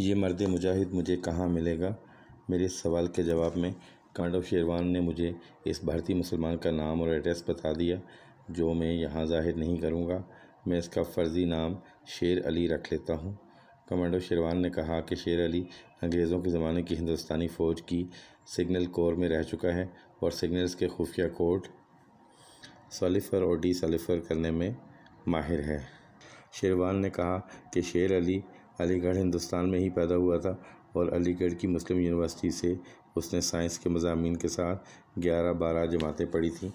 ये मर्द मुजाहिद मुझे कहाँ मिलेगा मेरे इस सवाल के जवाब में कांडव शेरवान ने मुझे इस भारतीय मुसलमान का नाम और एड्रेस बता दिया जो मैं यहाँ जाहिर नहीं करूँगा मैं इसका फ़र्ज़ी नाम शेर अली रख लेता हूँ कमांडो शेरवान ने कहा कि शेर अली अंग्रेज़ों के ज़माने की हिंदुस्तानी फ़ौज की सिग्नल कोर में रह चुका है और सिग्नल्स के खुफिया कोड सलीफ़र और डी सलीफ़र करने में माहिर है शेरवान ने कहा कि शेर अली अलीगढ़ हिंदुस्तान में ही पैदा हुआ था और अलीगढ़ की मुस्लिम यूनिवर्सिटी से उसने साइंस के मजामी के साथ ग्यारह बारह जमातें पढ़ी थीं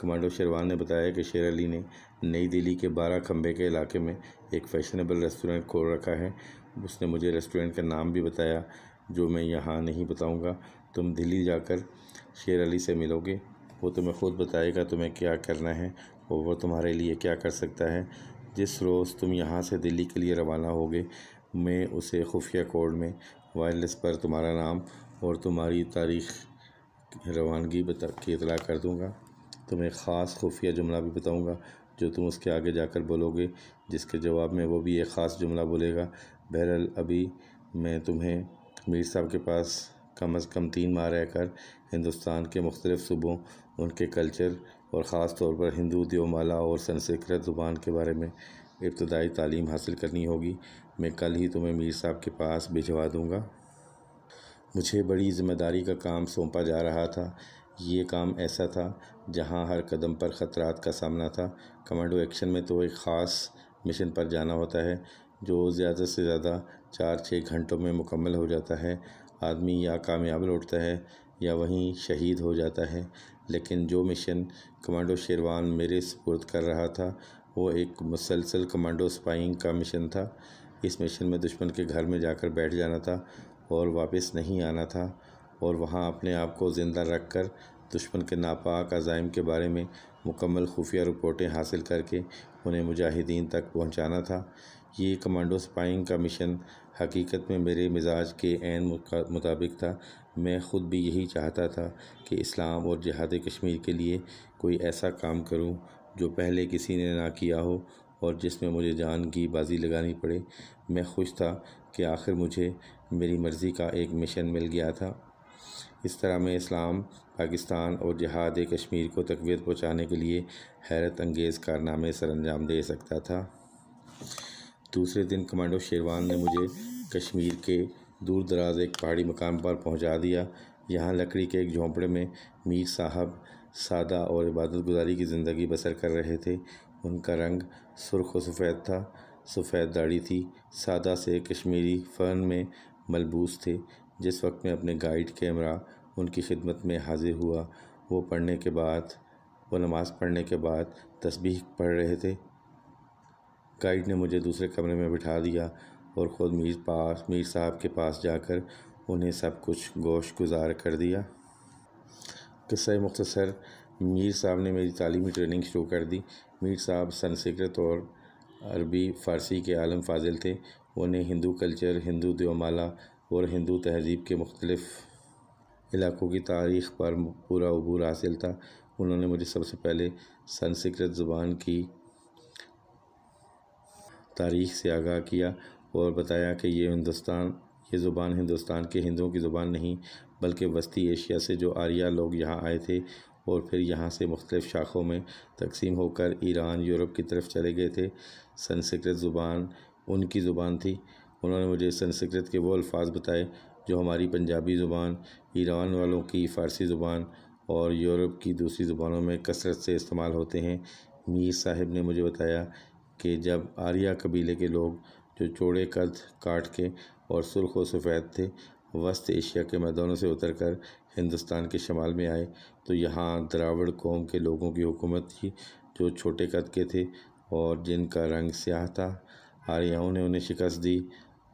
कमांडो शेरवान ने बताया कि शेर अली ने नई दिल्ली के बारह खम्भे के इलाके में एक फैशनेबल रेस्टोरेंट खोल रखा है उसने मुझे रेस्टोरेंट का नाम भी बताया जो मैं यहाँ नहीं बताऊँगा तुम दिल्ली जाकर शेर अली से मिलोगे वो तुम्हें खुद बताएगा तुम्हें क्या करना है और वो तुम्हारे लिए क्या कर सकता है जिस रोज़ तुम यहाँ से दिल्ली के लिए रवाना होगे मैं उसे खुफिया कोड में वायरलेस पर तुम्हारा नाम और तुम्हारी तारीख रवानगी बता की इतला कर दूँगा तुम्हें ख़ास खुफिया जुमला भी बताऊँगा जो तुम उसके आगे जाकर बोलोगे जिसके जवाब में वो भी एक ख़ास जुमला बोलेगा बहरहाल अभी मैं तुम्हें मीर साहब के पास कम अज़ कम तीन माह रह कर हिंदुस्तान के मुख्तलिफ़ सूबों उनके कल्चर और ख़ास तौर पर हिंदू देवमाला और संस्कृत ज़ुबान के बारे में इब्तदाई तालीम हासिल करनी होगी मैं कल ही तुम्हें मीर साहब के पास भिजवा दूँगा मुझे बड़ी ज़िम्मेदारी का काम सौंपा जा रहा था ये काम ऐसा था जहाँ हर कदम पर ख़तरात का सामना था कमांडो एक्शन में तो एक ख़ास मिशन पर जाना होता है जो ज़्यादा से ज़्यादा चार छः घंटों में मुकम्मल हो जाता है आदमी या कामयाब लौटता है या वहीं शहीद हो जाता है लेकिन जो मिशन कमांडो शेरवान मेरे सपुर्द कर रहा था वो एक मुसलसल कमांडो स्पाइंग का मिशन था इस मिशन में दुश्मन के घर में जाकर बैठ जाना था और वापस नहीं आना था और वहाँ अपने आप को ज़िंदा रख कर दुश्मन के नापाक अज़ाइम के बारे में मुकम्मल खुफिया रिपोर्टें हासिल करके उन्हें मुजाहिदीन तक पहुँचाना था ये कमांडो स्पाइंग का मिशन हकीकत में मेरे मिजाज के एन मुताबिक था मैं ख़ुद भी यही चाहता था कि इस्लाम और जहाद कश्मीर के लिए कोई ऐसा काम करूं जो पहले किसी ने ना किया हो और जिसमें मुझे जान की बाजी लगानी पड़े मैं खुश था कि आखिर मुझे मेरी मर्ज़ी का एक मिशन मिल गया था इस तरह मैं इस्लाम पाकिस्तान और जहाद कश्मीर को तकवीत पहुँचाने के लिए हैरत अंगेज़ कारनामे सर अंजाम दे सकता था दूसरे दिन कमांडो शेरवान ने मुझे कश्मीर के दूर दराज एक पहाड़ी मकाम पर पहुंचा दिया यहाँ लकड़ी के एक झोंपड़े में मीर साहब सादा और इबादत गुजारी की ज़िंदगी बसर कर रहे थे उनका रंग सुर्ख व सफ़ेद था सफ़ेद दाढ़ी थी सादा से कश्मीरी फ़न में मलबूस थे जिस वक्त में अपने गाइड कैमरा उनकी खिदमत में हाजिर हुआ वो पढ़ने के बाद वो नमाज़ पढ़ने के बाद तस्बीह पढ़ रहे थे गाइड ने मुझे दूसरे कमरे में बिठा दिया और ख़ुद मीर पास मीर साहब के पास जाकर उन्हें सब कुछ गोश गुजार कर दिया किस्सा मुख्तसर मीर साहब ने मेरी तालीमी ट्रेनिंग शुरू कर दी मीर साहब संस्कृत और अरबी फ़ारसी के आलम फाजिल थे उन्हें हिंदू कल्चर हिंदू देवमाला और हिंदू तहजीब के मुख्तलिफ़ इलाक़ों की तारीख़ पर पूरा अबूर हासिल था उन्होंने मुझे सबसे पहले संस्कृत ज़बान की तारीख से आगाह किया और बताया कि ये हिंदुस्तान ये ज़ुबान हिंदुस्तान के हिंदुओं की ज़ुबान नहीं बल्कि वस्ती एशिया से जो आर्या लोग यहाँ आए थे और फिर यहाँ से मुख्तलिफ़ शाखों में तकसीम होकर ईरान यूरोप की तरफ चले गए थे संस्कृत ज़ुबान उनकी ज़ुबान थी उन्होंने मुझे संस्कृत के वो अल्फाज बताए जो हमारी पंजाबी ज़ुबान ईरान वालों की फ़ारसी ज़ुबान और यूरोप की दूसरी ज़ुबानों में कसरत से इस्तेमाल होते हैं मीर साहिब ने मुझे बताया कि जब आर्या कबीले के लोग जो चौड़े कद काट के और सुर्ख व सफ़ेद थे वस्त एशिया के मैदानों से उतरकर हिंदुस्तान के शमाल में आए तो यहाँ द्रावड़ कौम के लोगों की हुकूमत थी जो छोटे कद के थे और जिनका रंग स्याह था आर्याओं ने उन्हें शिकस्त दी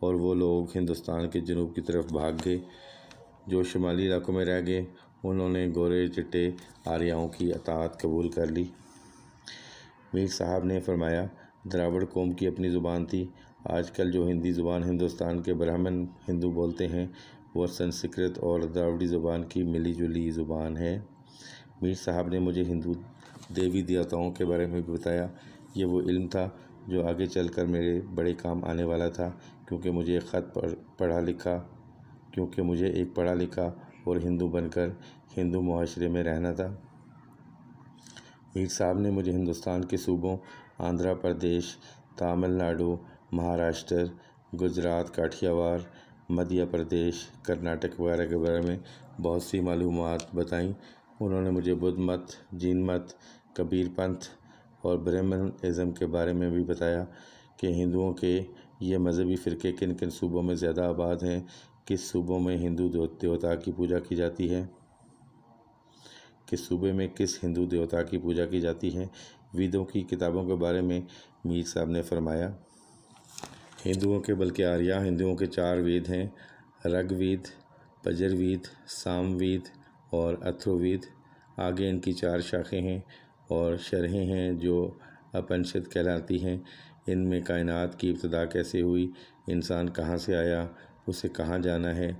और वो लोग हिंदुस्तान के जनूब की तरफ भाग गए जो शुमाली इलाकों में रह गए उन्होंने गोरे चिट्टे आर्याओं की अतात कबूल कर ली मीर साहब ने फरमाया द्रावड़ कौम की अपनी ज़ुबान थी आजकल जो हिंदी ज़ुबान हिंदुस्तान के ब्राह्मण हिंदू बोलते हैं वह संस्कृत और द्रावड़ी ज़ुबान की मिली जुली ज़ुबान है मीर साहब ने मुझे हिंदू देवी देवताओं के बारे में भी बताया ये वो इल्म था जो आगे चलकर मेरे बड़े काम आने वाला था क्योंकि मुझे एक ख़त पढ़ा लिखा क्योंकि मुझे एक पढ़ा लिखा और हिंदू बनकर हिंदू माशरे में रहना था मीर साहब ने मुझे हिंदुस्तान के सूबों आंध्र प्रदेश तमिलनाडु महाराष्ट्र गुजरात काठियावाड़ मध्य प्रदेश कर्नाटक वगैरह के बारे में बहुत सी मालूम बताई उन्होंने मुझे बुद्ध मत जीन मत कबीर पंथ और इज़म के बारे में भी बताया कि हिंदुओं के ये मज़हबी फ़िरके किन किन सूबों में ज़्यादा आबाद हैं किस सूबों में हिंदू देवता की पूजा की जाती है किस सूबे में किस हिंदू देवता की पूजा की जाती है वेदों की किताबों के बारे में मीर साहब ने फरमाया हिंदुओं के बल्कि आर्या हिंदुओं के चार वेद हैं ऋग्वेद पजरवेद सामवेद और अथर्ववेद आगे इनकी चार शाखें हैं और शरहें हैं जो अपनिषद कहलाती हैं इनमें कायनात की इब्तदा कैसे हुई इंसान कहाँ से आया उसे कहाँ जाना है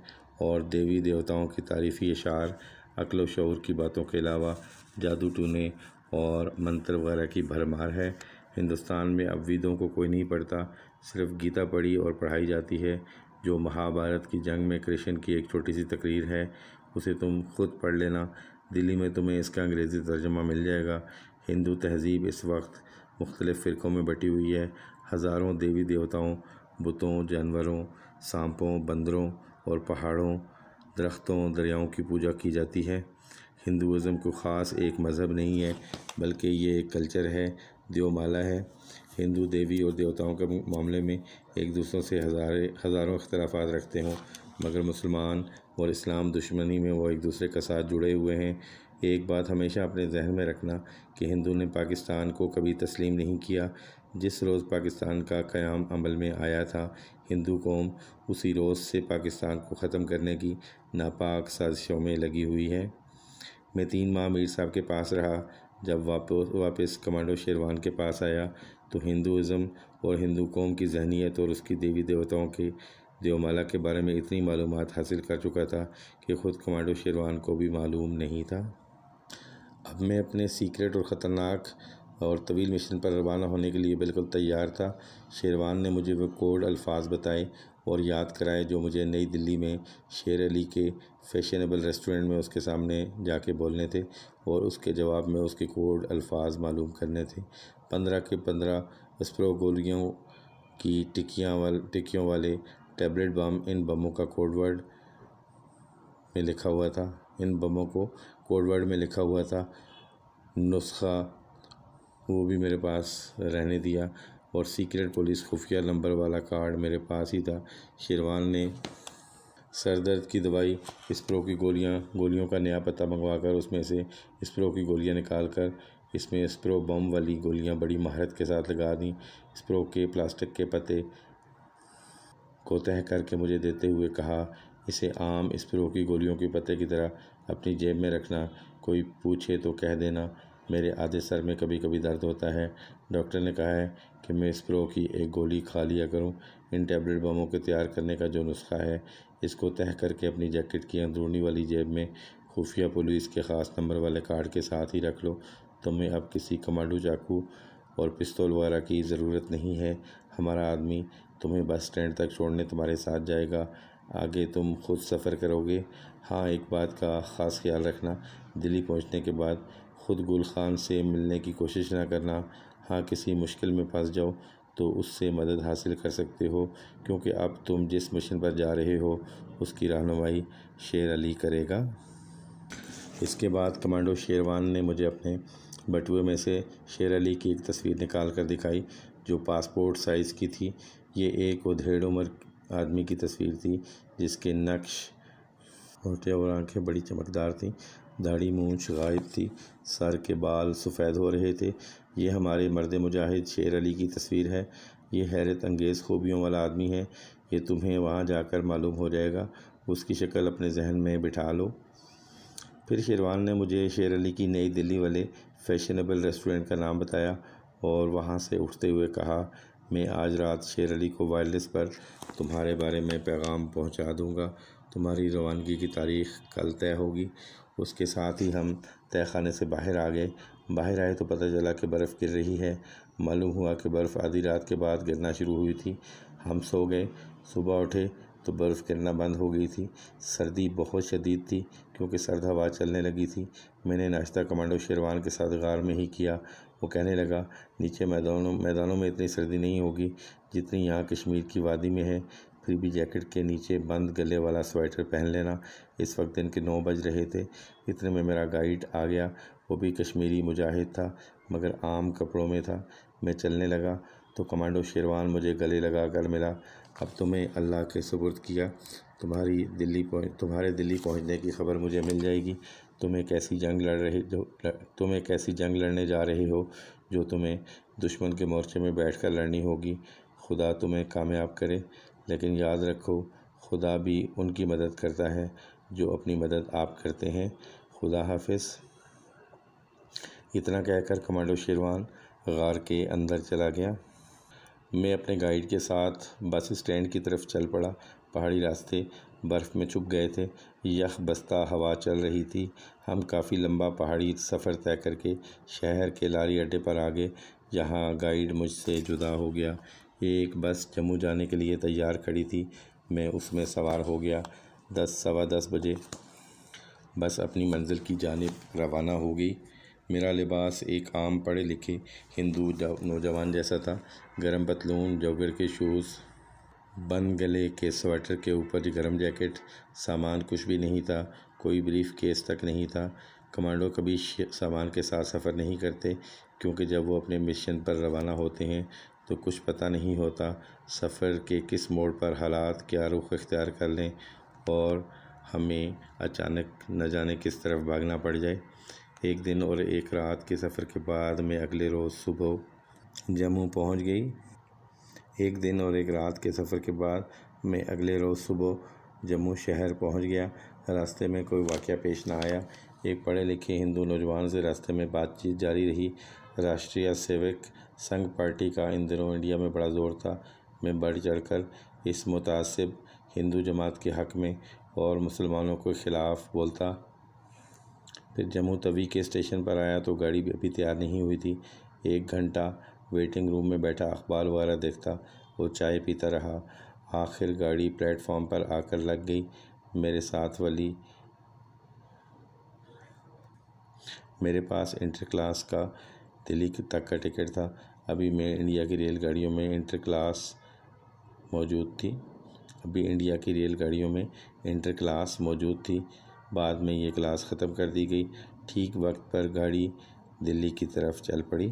और देवी देवताओं की तारीफ़ी अशार अकल शौर की बातों के अलावा जादू टूने और मंत्र वगैरह की भरमार है हिंदुस्तान में अब वेदों को कोई नहीं पढ़ता सिर्फ गीता पढ़ी और पढ़ाई जाती है जो महाभारत की जंग में कृष्ण की एक छोटी सी तकरीर है उसे तुम खुद पढ़ लेना दिल्ली में तुम्हें इसका अंग्रेज़ी तर्जमा मिल जाएगा हिंदू तहजीब इस वक्त मुख्तलिफ़ फ़िरक़ों में बटी हुई है हज़ारों देवी देवताओं बुतों जानवरों सांपों बंदरों और पहाड़ों दरख्तों दरियाओं की पूजा की जाती है हिंदुज़म को ख़ास एक मज़हब नहीं है बल्कि ये एक कल्चर है देवमाला है हिंदू देवी और देवताओं के मामले में एक दूसरों से हज़ारे हज़ारों अख्तलाफात रखते हों मगर मुसलमान और इस्लाम दुश्मनी में वो एक दूसरे के साथ जुड़े हुए हैं एक बात हमेशा अपने जहन में रखना कि हिंदू ने पाकिस्तान को कभी तस्लीम नहीं किया जिस रोज़ पाकिस्तान का क़्याम अमल में आया था हिंदू कौम उसी रोज़ से पाकिस्तान को ख़त्म करने की नापाक साजिशों में लगी हुई है मैं तीन माह मीर साहब के पास रहा जब वापस वापस कमांडो शेरवान के पास आया तो हिंदुज़म और हिंदू कौम की जहनीत और उसकी देवी देवताओं के देवमाला के बारे में इतनी मालूम हासिल कर चुका था कि ख़ुद कमांडो शेरवान को भी मालूम नहीं था अब मैं अपने सीक्रेट और ख़तरनाक और तवील मिशन पर रवाना होने के लिए बिल्कुल तैयार था शेरवान ने मुझे वो कोड अल्फाज बताए और याद कराए जो मुझे नई दिल्ली में शेर अली के फैशनेबल रेस्टोरेंट में उसके सामने जाके बोलने थे और उसके जवाब में उसके कोड अल्फाज मालूम करने थे पंद्रह के पंद्रह स्प्रो गोलियों की टिकियाँ वाल टिकियों वाले टैबलेट बम इन बमों का कोडवर्ड में लिखा हुआ था इन बमों को कोडवर्ड में लिखा हुआ था नुस्खा वो भी मेरे पास रहने दिया और सीक्रेट पुलिस खुफिया नंबर वाला कार्ड मेरे पास ही था शेरवान ने सर दर्द की दवाई स्प्रो की गोलियां गोलियों का नया पता मंगवाकर उसमें से स्प्रो की गोलियां निकाल कर इसमें स्प्रो बम वाली गोलियां बड़ी महारत के साथ लगा दी स्प्रो के प्लास्टिक के पत्ते को तह करके मुझे देते हुए कहा इसे आम स्प्रो की गोलियों के पत्ते की तरह अपनी जेब में रखना कोई पूछे तो कह देना मेरे आधे सर में कभी कभी दर्द होता है डॉक्टर ने कहा है कि मैं स्प्रो की एक गोली खा लिया करूं इन टैबलेट बमों के तैयार करने का जो नुस्खा है इसको तह करके अपनी जैकेट की अंदरूनी वाली जेब में खुफिया पुलिस के ख़ास नंबर वाले कार्ड के साथ ही रख लो तुम्हें अब किसी कमांडो चाकू और पिस्तौल वगैरह की ज़रूरत नहीं है हमारा आदमी तुम्हें बस स्टैंड तक छोड़ने तुम्हारे साथ जाएगा आगे तुम खुद सफ़र करोगे हाँ एक बात का ख़ास ख्याल रखना दिल्ली पहुँचने के बाद ख़ुद गुल खान से मिलने की कोशिश ना करना हाँ किसी मुश्किल में फंस जाओ तो उससे मदद हासिल कर सकते हो क्योंकि अब तुम जिस मिशन पर जा रहे हो उसकी रहनुमाई शेर अली करेगा इसके बाद कमांडो शेरवान ने मुझे अपने बटुए में से शेर अली की एक तस्वीर निकाल कर दिखाई जो पासपोर्ट साइज़ की थी ये एक उधेड़ उम्र आदमी की तस्वीर थी जिसके नक्श होटे और आंखें बड़ी चमकदार थीं दाढ़ी मूछ गायब थी सर के बाल सफ़ेद हो रहे थे ये हमारे मर्द मुजाहिद शेर अली की तस्वीर है ये हैरत अंगेज़ खूबियों वाला आदमी है ये तुम्हें वहाँ जाकर मालूम हो जाएगा उसकी शक्ल अपने जहन में बिठा लो फिर शेरवान ने मुझे शेर अली की नई दिल्ली वाले फैशनेबल रेस्टोरेंट का नाम बताया और वहाँ से उठते हुए कहा मैं आज रात शेर अली को वायरलेस पर तुम्हारे बारे में पैगाम पहुँचा दूँगा तुम्हारी रवानगी की तारीख कल तय होगी उसके साथ ही हम तय खाने से बाहर आ गए बाहर आए तो पता चला कि बर्फ़ गिर रही है मालूम हुआ कि बर्फ़ आधी रात के बाद गिरना शुरू हुई थी हम सो गए सुबह उठे तो बर्फ़ गिरना बंद हो गई थी सर्दी बहुत शदीद थी क्योंकि सर्द हवा चलने लगी थी मैंने नाश्ता कमांडो शेरवान के साथ गार में ही किया वो कहने लगा नीचे मैदानों मैदानों में इतनी सर्दी नहीं होगी जितनी यहाँ कश्मीर की वादी में है फिर भी जैकेट के नीचे बंद गले वाला स्वेटर पहन लेना इस वक्त दिन के नौ बज रहे थे इतने में मेरा गाइड आ गया वो भी कश्मीरी मुजाहिद था मगर आम कपड़ों में था मैं चलने लगा तो कमांडो शेरवान मुझे गले लगा कर मिला अब तुम्हें अल्लाह के सबुर्द किया तुम्हारी दिल्ली पहुँच तुम्हारे दिल्ली पहुँचने की खबर मुझे मिल जाएगी तुम्हें कैसी जंग लड़ रही जो तुम्हें कैसी जंग लड़ने जा रही हो जो तुम्हें दुश्मन के मोर्चे में बैठ कर लड़नी होगी खुदा तुम्हें कामयाब करे लेकिन याद रखो खुदा भी उनकी मदद करता है जो अपनी मदद आप करते हैं खुदा हाफिज इतना कहकर कमांडो शेरवान गार के अंदर चला गया मैं अपने गाइड के साथ बस स्टैंड की तरफ चल पड़ा पहाड़ी रास्ते बर्फ़ में छुप गए थे यख बस्ता हवा चल रही थी हम काफ़ी लंबा पहाड़ी सफ़र तय करके शहर के लारी अड्डे पर आ गए जहाँ गाइड मुझसे जुदा हो गया एक बस जम्मू जाने के लिए तैयार खड़ी थी मैं उसमें सवार हो गया दस सवा दस बजे बस अपनी मंजिल की जानब रवाना हो गई मेरा लिबास एक आम पढ़े लिखे हिंदू नौजवान जैसा था गर्म पतलून जॉगर के शूज़ बन गले के स्वेटर के ऊपर गर्म जैकेट सामान कुछ भी नहीं था कोई ब्रीफ केस तक नहीं था कमांडो कभी सामान के साथ सफ़र नहीं करते क्योंकि जब वो अपने मिशन पर रवाना होते हैं तो कुछ पता नहीं होता सफ़र के किस मोड़ पर हालात क्या रुख अख्तियार कर लें और हमें अचानक न जाने किस तरफ भागना पड़ जाए एक दिन और एक रात के सफ़र के बाद मैं अगले रोज़ सुबह जम्मू पहुंच गई एक दिन और एक रात के सफ़र के बाद मैं अगले रोज़ सुबह जम्मू शहर पहुंच गया रास्ते में कोई वाक़ पेश ना आया एक पढ़े लिखे हिंदू नौजवान से रास्ते में बातचीत जारी रही राष्ट्रीय सेवक संघ पार्टी का इन दिनों इंडिया में बड़ा जोर था मैं बढ़ कर इस मुतासब हिंदू जमात के हक़ में और मुसलमानों के ख़िलाफ़ बोलता फिर जम्मू तवी के स्टेशन पर आया तो गाड़ी भी अभी तैयार नहीं हुई थी एक घंटा वेटिंग रूम में बैठा अखबार वगैरह देखता वो चाय पीता रहा आखिर गाड़ी प्लेटफॉर्म पर आकर लग गई मेरे साथ वाली मेरे पास इंटर क्लास का दिल्ली तक का टिकट था अभी मैं इंडिया की रेलगाड़ियों में इंटर क्लास मौजूद थी अभी इंडिया की रेलगाड़ियों में इंटर क्लास मौजूद थी बाद में ये क्लास ख़त्म कर दी गई ठीक वक्त पर गाड़ी दिल्ली की तरफ चल पड़ी